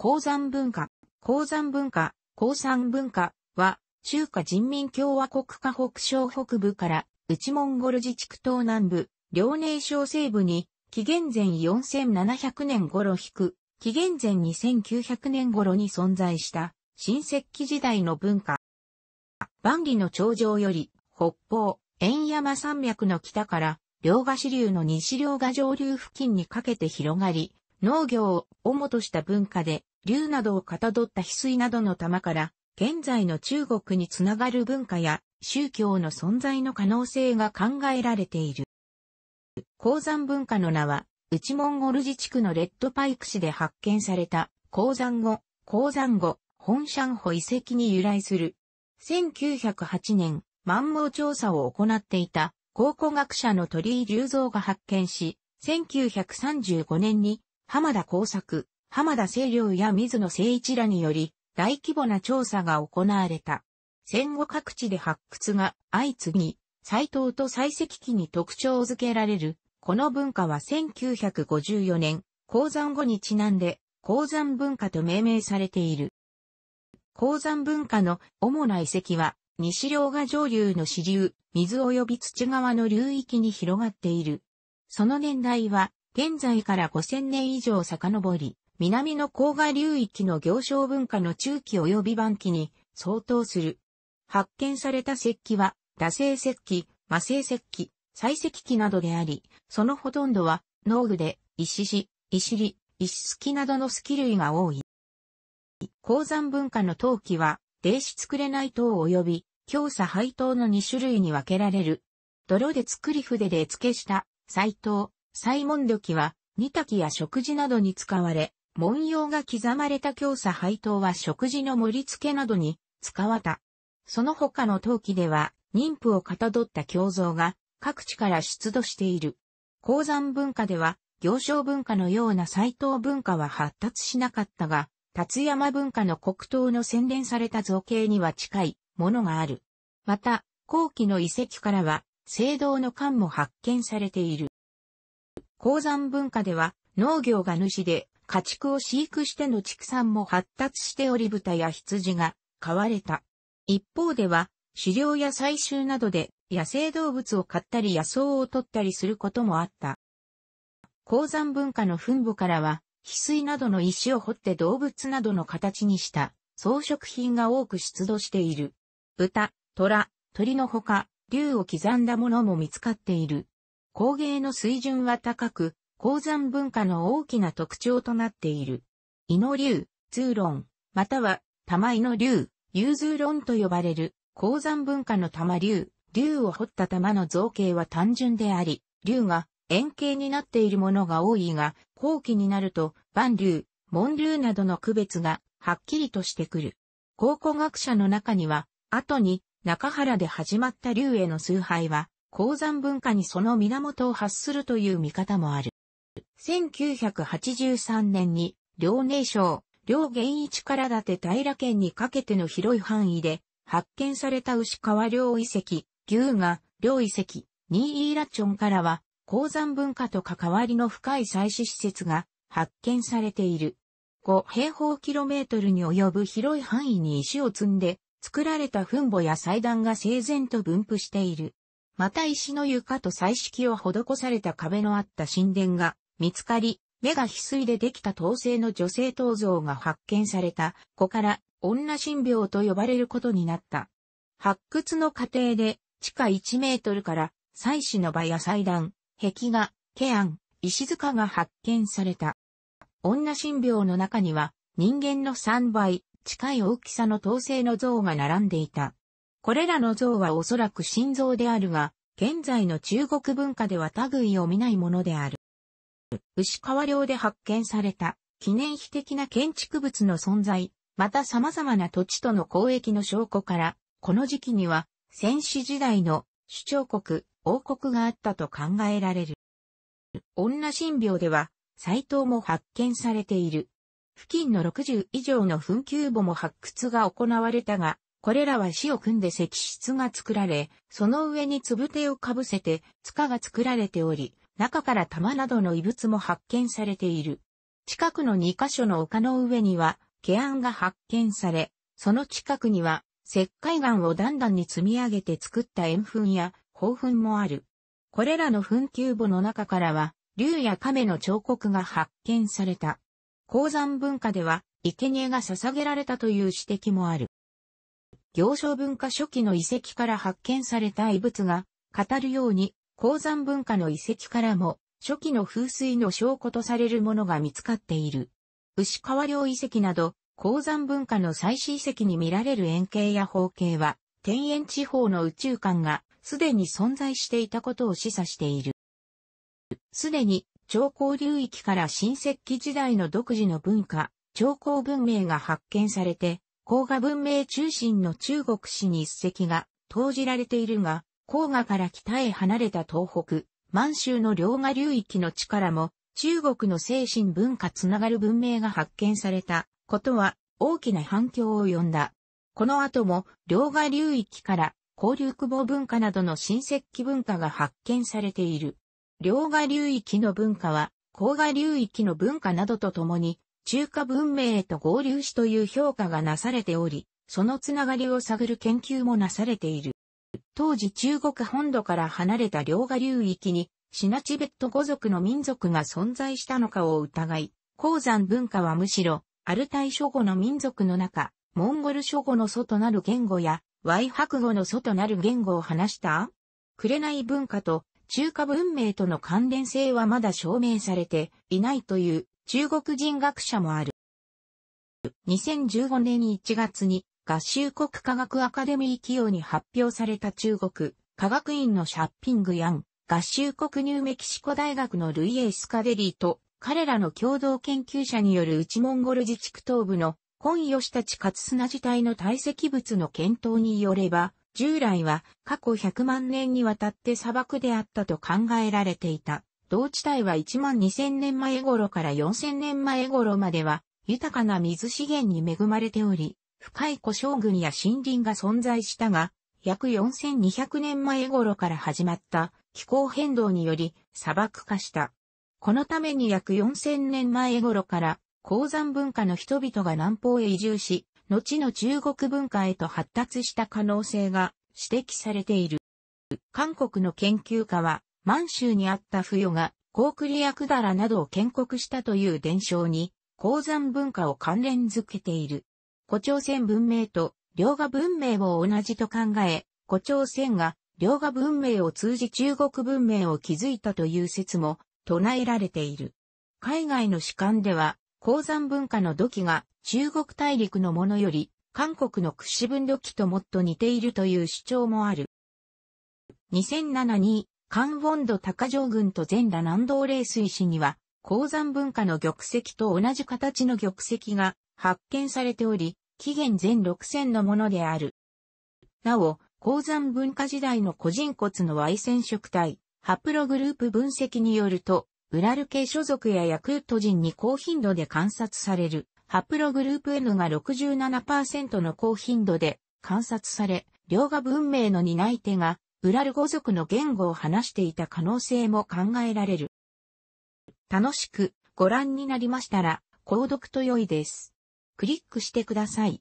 鉱山文化、鉱山文化、鉱山文化は、中華人民共和国河北省北部から内モンゴル自治区東南部、遼寧省西部に、紀元前4700年頃引く、紀元前2900年頃に存在した、新石器時代の文化。万里の長城より、北方、円山山脈の北から、両賀支流の西両賀上流付近にかけて広がり、農業を主とした文化で、竜などをかたどった翡翠などの玉から、現在の中国につながる文化や宗教の存在の可能性が考えられている。鉱山文化の名は、内モンゴル自治区のレッドパイク市で発見された鉱山後、鉱山後、本山保遺跡に由来する。1908年、満毛調査を行っていた考古学者の鳥居隆造が発見し、1935年に浜田工作、浜田清良や水野誠一らにより、大規模な調査が行われた。戦後各地で発掘が相次ぎ、斎藤と採石機に特徴づけられる。この文化は1954年、鉱山後にちなんで、鉱山文化と命名されている。鉱山文化の主な遺跡は、西両河上流の支流、水及び土川の流域に広がっている。その年代は、現在から5000年以上遡り、南の黄河流域の行商文化の中期及び晩期に相当する。発見された石器は、打製石器、魔製石器、採石器などであり、そのほとんどは農具で石子、石り、石すきなどのスキ類が多い。鉱山文化の陶器は、泥質作れない陶及び、強さ配当の2種類に分けられる。泥で作り筆で付けした、斎藤、西門土器は、煮炊きや食事などに使われ、文様が刻まれた教唆配当は食事の盛り付けなどに使わた。その他の陶器では、妊婦をかたどった胸像が各地から出土している。鉱山文化では、行商文化のような斎藤文化は発達しなかったが、達山文化の黒糖の洗練された造形には近いものがある。また、後期の遺跡からは、聖堂の缶も発見されている。鉱山文化では、農業が主で、家畜を飼育しての畜産も発達しており豚や羊が飼われた。一方では、狩猟や採集などで野生動物を飼ったり野草を取ったりすることもあった。鉱山文化の墳墓からは、翡翠などの石を掘って動物などの形にした装飾品が多く出土している。豚、虎、鳥のほか、竜を刻んだものも見つかっている。工芸の水準は高く、鉱山文化の大きな特徴となっている。イノ流、通論、または玉井の流、融通論と呼ばれる鉱山文化の玉流、流を掘った玉の造形は単純であり、流が円形になっているものが多いが、後期になると、万流、門流などの区別がはっきりとしてくる。考古学者の中には、後に中原で始まった流への崇拝は、鉱山文化にその源を発するという見方もある。1983年に、遼寧省、両源一から立て平県にかけての広い範囲で発見された牛川両遺跡、牛が両遺跡、ニーイーラチョンからは鉱山文化と関わりの深い採取施設が発見されている。5平方キロメートルに及ぶ広い範囲に石を積んで作られた墳墓や祭壇が整然と分布している。また石の床と彩色を施された壁のあった神殿が見つかり、目が翡翠でできた陶製の女性陶像が発見された子から女神廟と呼ばれることになった。発掘の過程で地下1メートルから祭祀の場や祭壇、壁画、ケアン、石塚が発見された。女神廟の中には人間の3倍近い大きさの陶製の像が並んでいた。これらの像はおそらく心臓であるが、現在の中国文化では類を見ないものである。牛川寮で発見された記念碑的な建築物の存在、また様々な土地との交易の証拠から、この時期には戦死時代の主張国、王国があったと考えられる。女神廟では、斎藤も発見されている。付近の60以上の墳丘墓も発掘が行われたが、これらは死を組んで石室が作られ、その上につぶてをかぶせて塚が作られており、中から玉などの異物も発見されている。近くの2カ所の丘の上には、ケアンが発見され、その近くには、石灰岩を段々に積み上げて作った塩粉や宝粉もある。これらの墳丘墓の中からは、竜や亀の彫刻が発見された。鉱山文化では、生贄が捧げられたという指摘もある。行商文化初期の遺跡から発見された遺物が、語るように鉱山文化の遺跡からも、初期の風水の証拠とされるものが見つかっている。牛川陵遺跡など、鉱山文化の最史遺跡に見られる円形や方形は、天円地方の宇宙観がすでに存在していたことを示唆している。すでに、長江流域から新石器時代の独自の文化、長江文明が発見されて、黄河文明中心の中国史に一石が投じられているが、黄河から北へ離れた東北、満州の両河流域の地からも、中国の精神文化つながる文明が発見されたことは大きな反響を呼んだ。この後も両河流域から交流久保文化などの新石器文化が発見されている。両河流域の文化は、黄河流域の文化などとともに、中華文明へと合流しという評価がなされており、そのつながりを探る研究もなされている。当時中国本土から離れた両河流域に、シナチベット語族の民族が存在したのかを疑い、鉱山文化はむしろ、アルタイ諸語の民族の中、モンゴル諸語の外なる言語や、ワイハク語の外なる言語を話した紅文化と中華文明との関連性はまだ証明されていないという中国人学者もある。2015年1月に合衆国科学アカデミー企業に発表された中国、科学院のシャッピングヤン、合衆国ニューメキシコ大学のルイエイスカデリーと、彼らの共同研究者による内モンゴル自治区東部の今吉たち勝砂地帯の堆積物の検討によれば、従来は過去100万年にわたって砂漠であったと考えられていた。同地帯は1万2000年前頃から4000年前頃までは豊かな水資源に恵まれており、深い古将軍や森林が存在したが、約4200年前頃から始まった気候変動により砂漠化した。このために約4000年前頃から鉱山文化の人々が南方へ移住し、後の中国文化へと発達した可能性が指摘されている。韓国の研究家は、満州にあった富与が、コークリアクダラなどを建国したという伝承に、鉱山文化を関連づけている。古朝鮮文明と両河文明を同じと考え、古朝鮮が両河文明を通じ中国文明を築いたという説も唱えられている。海外の史観では、鉱山文化の土器が中国大陸のものより韓国の屈指分土器ともっと似ているという主張もある。2007にカン度ンド高城群と全羅南道霊水市には鉱山文化の玉石と同じ形の玉石が発見されており、紀元前6000のものである。なお、鉱山文化時代の個人骨の Y 染色体、ハプログループ分析によると、ウラル系所属やヤクート人に高頻度で観察される、ハプログループ N が67%の高頻度で観察され、両画文明の担い手が、ウラル語族の言語を話していた可能性も考えられる。楽しくご覧になりましたら、購読と良いです。クリックしてください。